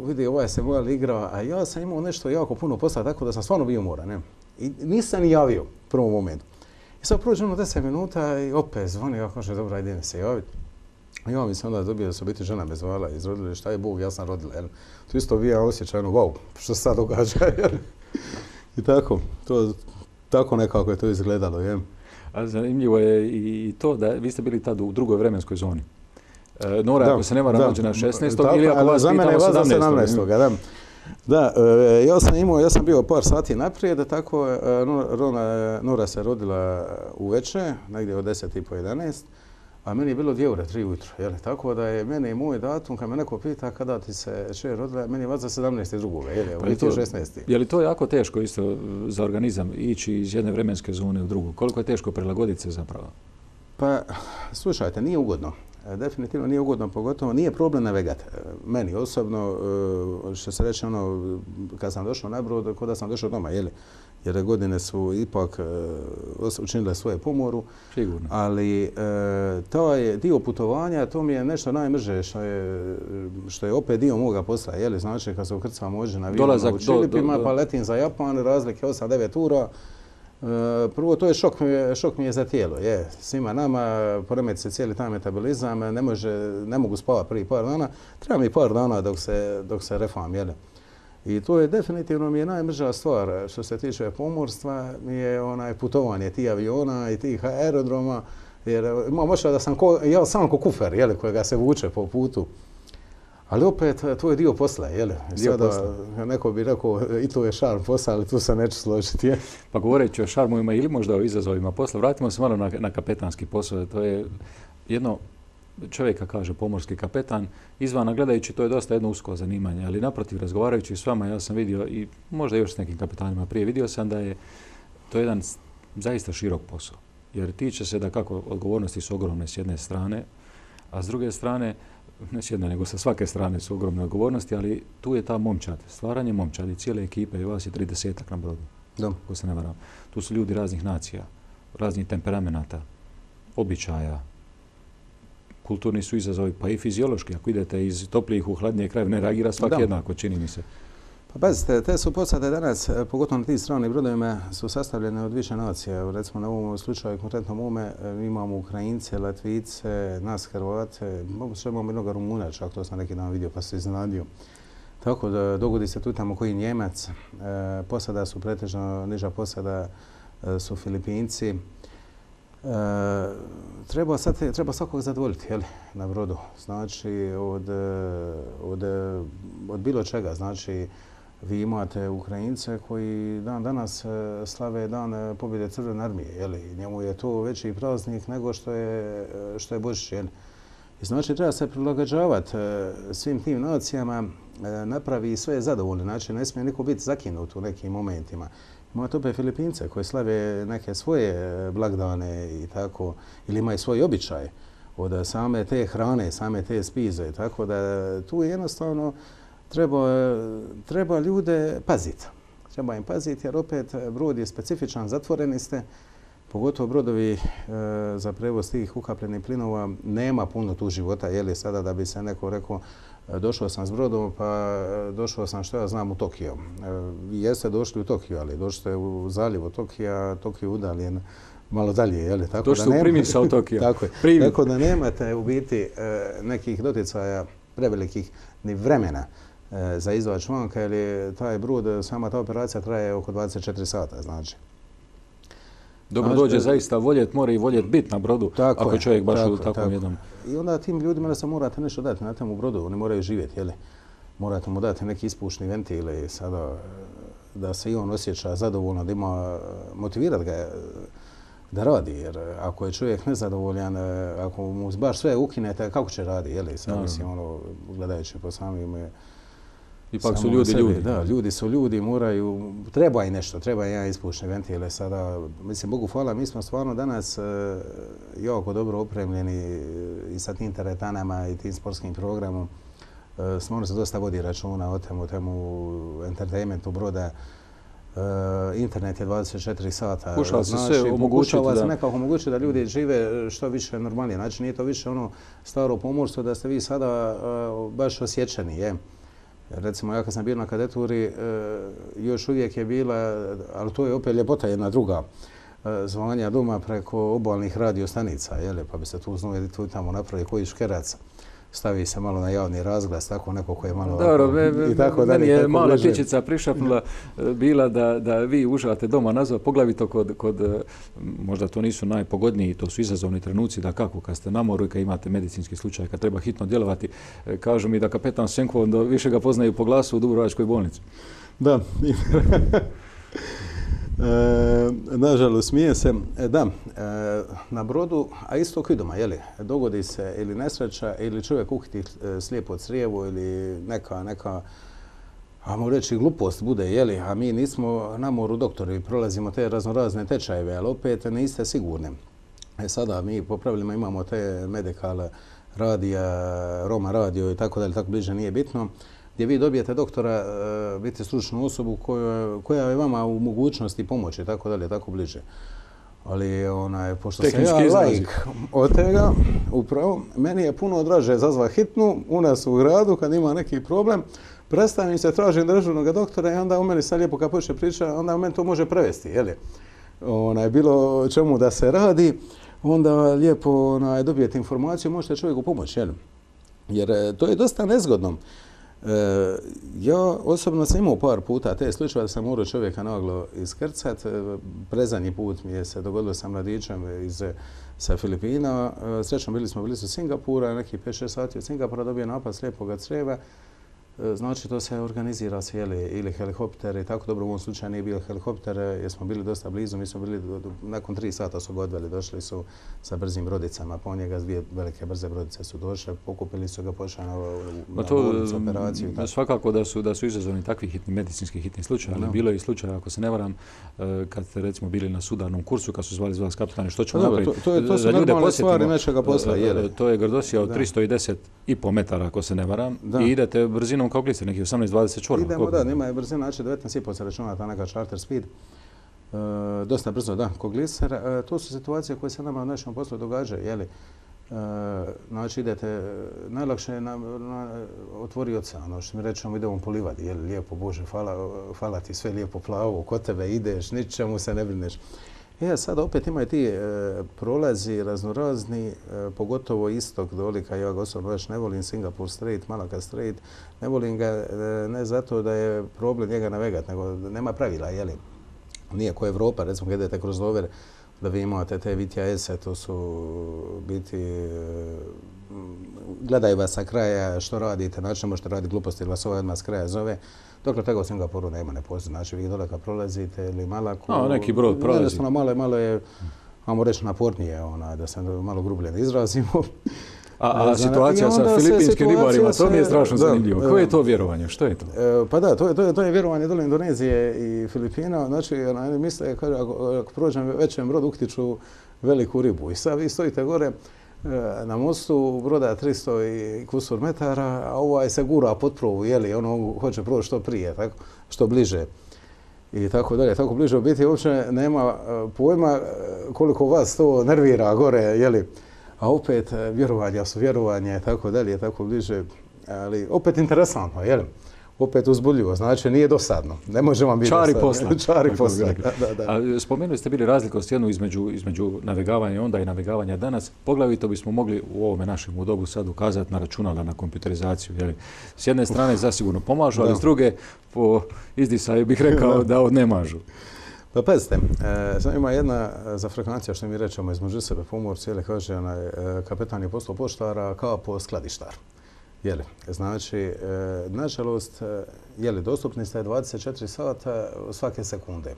vidi, ovaj se moja igra, a ja sam imao nešto jako puno posla, tako da sam stvarno bio mora, Ne? I nisam ni javio u prvom momentu. I sad prođe ono 10 minuta i opet zvoni, ja kaže, dobro, ajde mi se javiti. I ja mi se onda dobio da se biti žena me zvala iz šta je Bog, ja sam rodila. jel? Tu isto bija osjećaj, ono, wow, što se sad događa. I tako, to, tako nekako je to izgledalo. Je. A zanimljivo je i to da vi ste bili tada u drugoj vremenskoj zoni. E, Nora, ako se ne varam, rođena 16. Da, ili ako vas za pitamo 17. 17. Da, da e, ja sam imao, ja sam bio par sati naprijed, tako e, Nora, Nora se rodila uveče, negdje od 10 i po 11 a meni je bilo ure, tri ujutro, jel? Tako da je meni moj datum, kad me neko pita kada ti se še rodila, meni je vas za 17. jel? Je, pa to, 16. Je li to jako teško isto e, za organizam ići iz jedne vremenske zone u drugu? Koliko je teško prilagoditi se zapravo? Pa, slušajte, nije ugodno. Definitivno nije ugodno, pogotovo nije problem navegat. E, meni osobno, e, što se reče ono, kad sam došao na brod, kod sam došao doma, jeli? jer godine su ipak e, učinile svoje pomoru. Sigurno. Ali e, to je dio putovanja, to mi je nešto najmrže što je, opet dio moga posla. Jeli, znači kad se ukrcam ođe na u Čilipima, pa letim za Japan, razlike 8-9 ura. E, prvo, to je šok, mi je za tijelo. Je, svima nama promet se cijeli taj metabolizam, ne, može, ne mogu spavati prvi par dana. Treba mi par dana dok se, dok se refam, i to je definitivno mi je najmrža stvar što se tiče pomorstva, mi je onaj putovanje tih aviona i tih aerodroma, jer imam da sam ko, ja sam ko kufer, jeli, kojega se vuče po putu. Ali opet, to je dio posla, Dio Neko bi rekao, i to je šarm posla, ali tu se neću složiti. Pa govoreći o šarmovima ili možda o izazovima posla, vratimo se malo na, na kapetanski posao. To je jedno čovjeka, kaže pomorski kapetan, izvana gledajući to je dosta jedno usko zanimanje, ali naprotiv razgovarajući s vama ja sam vidio i možda još s nekim kapetanima prije vidio sam da je to jedan zaista širok posao. Jer tiče se da kako odgovornosti su ogromne s jedne strane, a s druge strane, ne s jedne nego sa svake strane su ogromne odgovornosti, ali tu je ta momčad, stvaranje momčadi, cijele ekipe i vas je 30 na brodu, da. se ne varam. Tu su ljudi raznih nacija, raznih temperamenata, običaja, kulturni su izazovi, pa i fiziološki. Ako idete iz toplijih u hladnije krajeve, ne reagira svaki jednako, čini mi se. Pa pazite, te su posade danas, e, pogotovo na tim stranim brodovima, su sastavljene od više nacija. Recimo na ovom slučaju, konkretno mome, e, imamo Ukrajince, Latvice, nas Hrvate, moguće imamo jednog Rumuna, čak to sam neki dan vidio pa se iznenadio. Tako da dogodi se tu tamo koji Njemac. E, posada su pretežno, niža posada su Filipinci, E, treba, sad, svakog zadovoljiti jeli, na brodu. Znači, e, e, od, bilo čega. Znači, vi imate Ukrajince koji dan danas slave dan pobjede Crvene armije. Njemu je to veći praznik nego što je, što je Božić. znači, treba se prilagođavati svim tim nacijama, napravi sve zadovoljno. Znači, ne smije niko biti zakinut u nekim momentima. Imate tupe Filipince koji slave neke svoje e, blagdane i tako, ili imaju svoj običaj od same te hrane, same te spize. Tako da tu jednostavno treba, e, ljude paziti. Treba im paziti jer opet brod je specifičan, zatvoreni ste. Pogotovo brodovi e, za prevoz tih ukapljenih plinova nema puno tu života, je sada da bi se neko rekao došao sam s brodom, pa e, došao sam što ja znam u Tokio. E, jeste došli u Tokio, ali došli ste u zaljevu Tokija, Tokio je udaljen malo dalje, je li? Tako došli u primisao tako, je. tako da nemate u biti e, nekih doticaja prevelikih ni vremena za izvač vanka, jer je taj brod, sama ta operacija traje oko 24 sata, znači. Dobro dođe zaista voljet, mora i voljet biti na brodu, ako čovjek baš u takvom jednom... I onda tim ljudima da se morate nešto dati na temu brodu, oni moraju živjeti, jeli? Morate mu dati neki ispušni ventil i sada eh, da se i on osjeća zadovoljno, da ima eh, motivirati ga eh, da radi, jer ako je čovjek nezadovoljan, ako mu baš sve ukinete, kako će radi, jeli? Sad mislim, ono, gledajući po samim Ipak su ljudi ljudi. Da, ljudi su ljudi, moraju, treba i nešto, treba ja ispušne ventile sada. Mislim, Bogu hvala, mi smo stvarno danas e, jako dobro opremljeni i sa tim teretanama i tim sportskim programom. E, se dosta vodi računa o temu, temu entertainmentu broda. E, internet je 24 sata. Pušao znači, se znači, se nekako omogućiti da ljudi žive što više normalnije. Znači nije to više ono staro pomorstvo da ste vi sada baš osjećani. Je. Recimo, ja kad sam bio na kadeturi, e, još uvijek je bila, ali to je opet ljepota jedna druga, e, zvanja doma preko obalnih radiostanica, jele pa bi se tu znao tu tamo napravili koji škerac stavi se malo na javni razglas, tako neko ko je malo... Dobro, tako meni je mala čičica prišapnula e, bila da, vi užavate doma nazva, poglavito kod, e, možda to nisu najpogodniji, to su izazovni trenuci, da kako, kad ste na moru i kad imate medicinski slučaj, kad treba hitno djelovati, e, kažu mi da kapetan Senko, više ga poznaju po glasu u Dubrovačkoj bolnici. Da. E, nažalost, smije se. E, da, e, na brodu, a isto kao i doma, jeli, dogodi se ili nesreća, ili čovjek uhiti slijepo crijevo, ili neka, neka, ajmo reći, glupost bude, jeli, a mi nismo na moru doktori, prolazimo te raznorazne tečajeve, ali opet niste sigurni. E sada mi po pravilima imamo te medikale radija, Roma radio i tako dalje, tako bliže nije bitno gdje vi dobijete doktora, biti e, stručnu osobu koja, je vama u mogućnosti pomoći, tako dalje, tako bliže. Ali, onaj, pošto sam ja lajk od tega, upravo, meni je puno draže zazva hitnu u nas u gradu kad ima neki problem, predstavim se, tražim državnog doktora i onda u meni sad lijepo kad počne priča, onda u meni to može prevesti, je? Onaj, bilo čemu da se radi, onda lijepo onaj, dobijete informaciju, možete čovjeku pomoći, jel? Jer e, to je dosta nezgodno. E, ja osobno sam imao par puta te slučaje da sam morao čovjeka naglo iskrcat. E, prezadnji put mi je se dogodilo sa mladićem iz, sa Filipina. E, srećno bili smo bili su Singapura, neki 5-6 sati od Singapura dobio napad slijepoga creva. E, znači to se organizira svijeli ili helikopter i tako dobro u ovom slučaju nije bilo helikopter e, jer smo bili dosta blizu, mi smo bili, nakon tri sata su ga došli su sa brzim brodicama, po njega dvije velike brze brodice su došle, pokupili su ga, pošli na, pa operaciju. Svakako da su, da su izazvani takvi hitni, medicinski hitni slučaje, ali bilo je i slučaj, ako se ne varam, e, kad ste recimo bili na sudarnom kursu, kad su zvali zvali kapitane, što ćemo pa napraviti? To, to, to, su normalne stvari nečega To je grdosija od 310 i po metara, ako se ne varam, i idete brzinom Kogliser kao nekih 18-20 Idemo, da, nema je brzina, znači 19,5 se računa ta neka charter speed. E, dosta brzo, da, kogliser to su situacije koje se nama u našem poslu događaju, jeli. E, znači idete, najlakše je na, otvori ocean, ono što mi rečemo idemo po livadi, jel, lijepo Bože, hvala, hvala ti sve lijepo plavo, kod tebe ideš, ničemu se ne brineš. E, sad opet imaju ti e, prolazi raznorazni, e, pogotovo istok dolika, ja ga osobno već ne volim, Singapur Street, Malaka Street, ne volim ga e, ne zato da je problem njega navegat, nego nema pravila, jeli? Nije ko Evropa, recimo kad idete kroz Dover, da vi imate te VTS-e, to su biti, gledaju vas sa kraja što radite, način možete raditi gluposti, jer vas odmah s kraja zove, Dokle, tega u Singapuru nema, ne postoji. Znači, vi dole kad prolazite ili malako... A, neki brod prolazi. Jednostavno, malo, malo je, vamo reći, napornije, ona, da se malo grublje izrazimo. A, situacija sa filipinskim ribarima, to mi je strašno zanimljivo. Koje je to vjerovanje? Što je to? E, pa da, to je, to je, vjerovanje dole Indonezije i Filipina. Znači, oni misle, kaže, ako, prođem većem brodu, uktiču veliku ribu. I sad vi stojite gore, E, na mostu broda 300 i kusur metara, a ovaj se gura pod provu, jeli, ono hoće proći što prije, tako, što bliže i tako dalje, tako bliže u biti uopće nema e, pojma e, koliko vas to nervira gore, jeli, a opet vjerovanja su vjerovanje, tako dalje, tako bliže, ali opet interesantno, jeli opet uzbudljivo, znači nije dosadno. Ne može vam biti Čari posla. Čari Da, da. A, spomenuli ste bili razlikost jednu između, između navigavanja onda i navigavanja danas. Poglavito bismo mogli u ovome našem dobu sad ukazati na računala, na komputerizaciju Jeli. S jedne strane zasigurno pomažu, ali s druge po izdisaju bih rekao da odnemažu. Pa pazite, e, ima jedna e, za frekvencija što mi rečemo između sebe pomorci, ili kaže, e, kapetan je poslao poštara kao po skladištar. Jeli, znači, e, nažalost, e, jeli, dostupni ste 24 sata svake sekunde.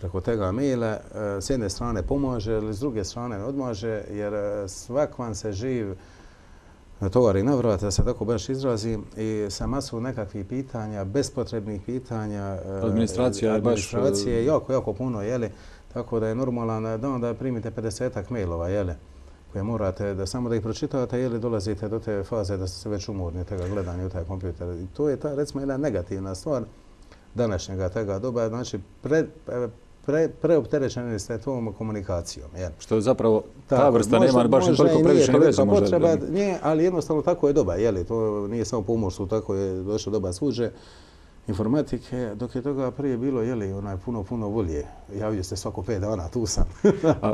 Preko tega maila e, s jedne strane pomaže, ali s druge strane ne odmaže, jer svak vam se živ tovar i vrat, da se tako baš izrazi, i sa masu nekakvih pitanja, bespotrebnih pitanja. Administracija, administracije, baš... jako, jako puno, jeli. Tako da je normalan da onda primite 50-ak mailova, jeli koje morate da samo da ih pročitate ili dolazite do te faze da ste već umorni tega gledanja u taj kompjuter. I to je ta recimo jedna negativna stvar današnjega tega doba, znači pre, pre, preopterećeni ste tom komunikacijom. Jer. Što je zapravo ta vrsta nema baš toliko previše Potreba, nije, ali jednostavno tako je doba, jeli, to nije samo pomorstvo, tako je došla doba svuđe informatike, dok je toga prije bilo, jeli, onaj puno, puno volje. Javio se svako pet dana, tu sam.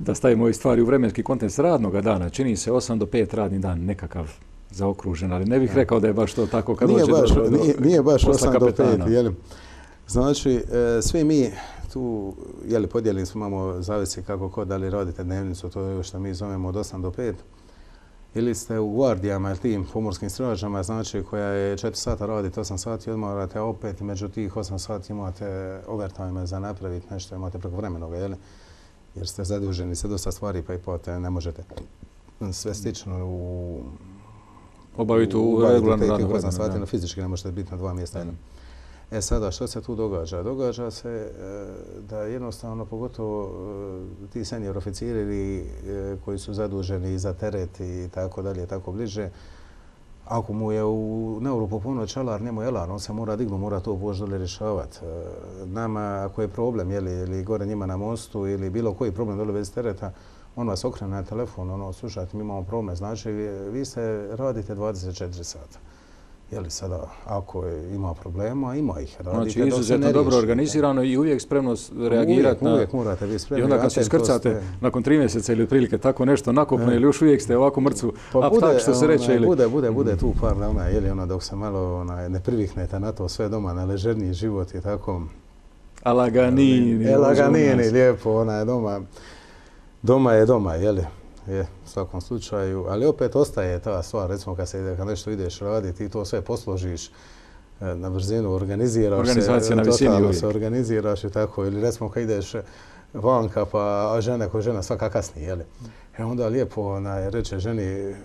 da stavimo ove stvari u vremenski kontekst radnog dana, čini se 8 do 5 radni dan nekakav zaokružen, ali ne bih rekao da je baš to tako kad nije dođe baš, nije, baš 8 do 5, jel? Znači, e, svi mi tu, jeli, podijelili smo, imamo zavisi kako ko, da li radite dnevnicu, to je što mi zovemo od 8 do 5, ili ste u guardijama ili tim pomorskim stražama, znači koja je 4 sata radite, 8 sati odmorate, a opet među tih 8 sati imate overtime za napraviti nešto, imate preko vremenoga, jel? jer ste zaduženi sa dosta stvari pa i pote ne možete sve stično u obaviti u, u Kako Fizički ne možete biti na dva mjesta. E sada, što se tu događa? Događa se e, da jednostavno, pogotovo e, ti senior oficiri e, koji su zaduženi za teret i tako dalje, tako bliže, ako mu je u Neuropu čelar, alarm, njemu on se mora dignu, mora to li rješavati. E, nama, ako je problem, je ili gore njima na mostu, ili bilo koji problem dole bez tereta, on vas okrene na telefon, ono, slušajte, mi imamo problem. Znači, vi, vi se radite 24 sata je li sada, ako je, ima problema, ima ih. Radite, znači, izuzetno dobro organizirano i uvijek spremno reagirati. Uvijek, uvijek morate biti spremni. I onda kad se skrcate nakon tri mjeseca ili otprilike tako nešto nakopno, e. ili još uvijek ste ovako mrcu, pa a bude, što se reče. Ili... Bude, bude, bude mhm. tu par dana, je li, ona, dok se malo ne priviknete na to sve doma, na ležerniji život i tako. A laganini. E, laganini, lijepo, ona je doma. Doma je doma, je li. Je, u svakom slučaju, ali opet ostaje ta stvar, recimo kad se ide, kad nešto ideš raditi, ti to sve posložiš e, na brzinu, organiziraš se, na totalno se organiziraš i tako, ili recimo kad ideš vanka pa žena ko žena svaka kasni, li. E onda lijepo je reče ženi,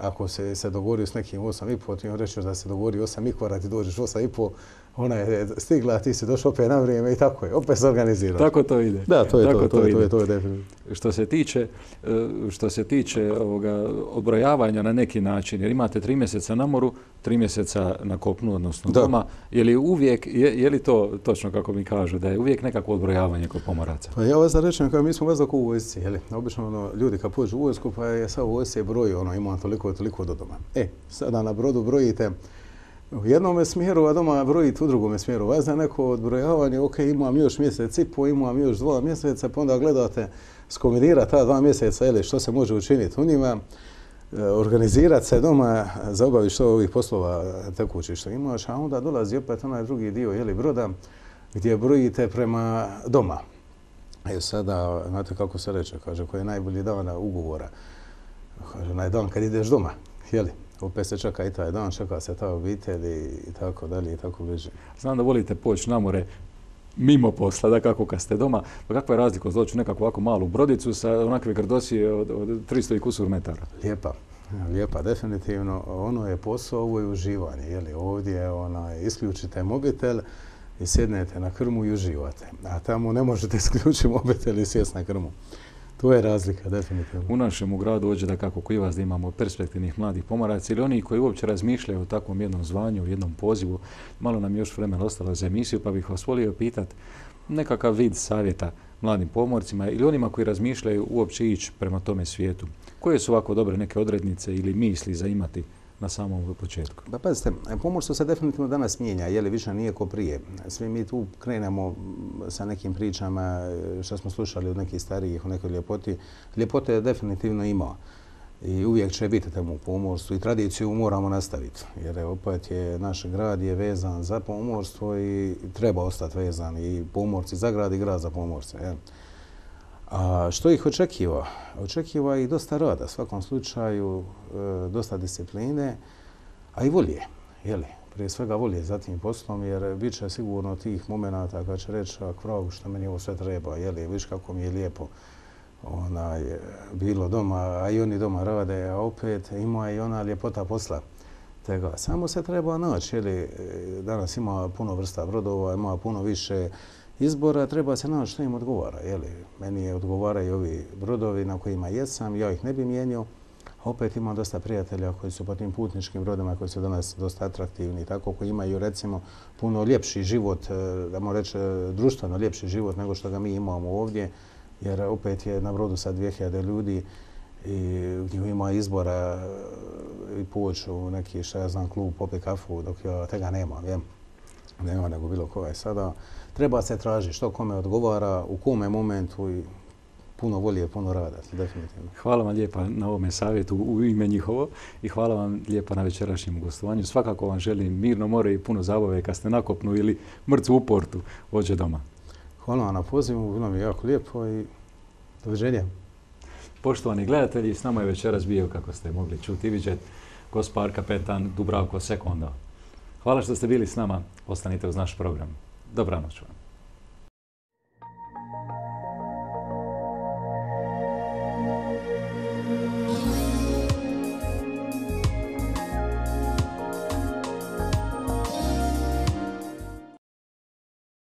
ako se, se dogovorio s nekim 8,5, ti on rečeš da se dogovorio i da ti dođeš pol ona je stigla, ti si došao opet na vrijeme i tako je, opet se organizirao. Tako to ide. Da, to je to, to, to, Što se tiče, e, što se tiče e, ovoga obrojavanja na neki način, jer imate tri mjeseca na moru, tri mjeseca na kopnu, odnosno doma, je li uvijek, je, li to točno kako mi kažu, da je uvijek nekako odbrojavanje kod pomoraca? Pa ja vas da rečem, kao mi smo vas dok u vojsci, je li? Obično ono, ljudi kad pođu u vojsku, pa je sad u vojsci broj, ono, ima toliko, toliko do doma. E, sada na brodu brojite, u jednome smjeru, a doma brojiti u drugome smjeru. Vas je neko odbrojavanje, ok, imam još mjesec i po, imam još dva mjeseca, pa onda gledate skombinira ta dva mjeseca, ili što se može učiniti u njima, e, organizirati se doma za obavi što ovih poslova tekućih što imaš, a onda dolazi opet onaj drugi dio, jeli broda, gdje brojite prema doma. E sada, znate kako se reče, kaže, koji je najbolji dan ugovora? Kaže, kad ideš doma, jeli? opet se čeka i taj dan, čeka se ta obitelj i tako dalje i tako bliže. Znam da volite poći na more mimo posla, da kako kad ste doma, pa kakva je razlika od u nekakvu ovako malu brodicu sa onakve grdosije od, 300 i kusur metara? Lijepa, lijepa, definitivno. Ono je posao, ovo je uživanje. Jeli, ovdje ona isključite mobitel, i sjednete na krmu i uživate. A tamo ne možete isključiti mobitel i sjest na krmu. Tu je razlika, definitivno. U našem gradu ođe da kako koji vas da imamo perspektivnih mladih pomoraca ili oni koji uopće razmišljaju o takvom jednom zvanju, jednom pozivu. Malo nam još vremena ostalo za emisiju, pa bih vas volio pitati nekakav vid savjeta mladim pomorcima ili onima koji razmišljaju uopće ići prema tome svijetu. Koje su ovako dobre neke odrednice ili misli za imati na samom početku? Pa pazite, pomorstvo se definitivno danas mijenja, je li više nije ko prije. Svi mi tu krenemo sa nekim pričama eh, što smo slušali od nekih starijih, o nekoj ljepoti. Ljepote je definitivno imao i uvijek će biti tamo u pomorstvu i tradiciju moramo nastaviti. Jer opet je naš grad je vezan za pomorstvo i treba ostati vezan i pomorci za grad i grad za pomorce. A što ih očekiva? Očekiva i dosta rada, u svakom slučaju e, dosta discipline, a i volje, li Prije svega volje za tim poslom, jer bit će sigurno tih momenta kad će reći, a što meni ovo sve treba, li viš kako mi je lijepo bilo doma, a i oni doma rade, a opet ima i ona ljepota posla. Tega. Samo se treba naći, e, danas ima puno vrsta brodova, ima puno više izbora treba se naći što im odgovara. Jeli? Meni je odgovaraju ovi brodovi na kojima jesam, ja ih ne bi mijenio. opet imam dosta prijatelja koji su po tim putničkim brodama koji su danas dosta atraktivni, tako koji imaju recimo puno ljepši život, e, da moram reći e, društveno ljepši život nego što ga mi imamo ovdje, jer opet je na brodu sad 2000 ljudi i gdje ima izbora e, i poću u neki, šta ja znam, klub, popi kafu, dok ja tega nemam, nema nego bilo koga je sada, treba se tražiti što kome odgovara, u kome momentu i puno volje, puno rada, definitivno. Hvala vam lijepa na ovome savjetu u ime njihovo i hvala vam lijepa na večerašnjem gostovanju. Svakako vam želim mirno more i puno zabave kad ste nakopnu ili mrcu u portu ođe doma. Hvala vam na pozivu, bilo mi je jako lijepo i doviđenje. Poštovani gledatelji, s nama je večeras bio, kako ste mogli čuti i vidjeti, gospar kapetan Dubravko Sekondo. Hvala što ste bili s nama. Ostanite uz naš program. Dobranoć vam.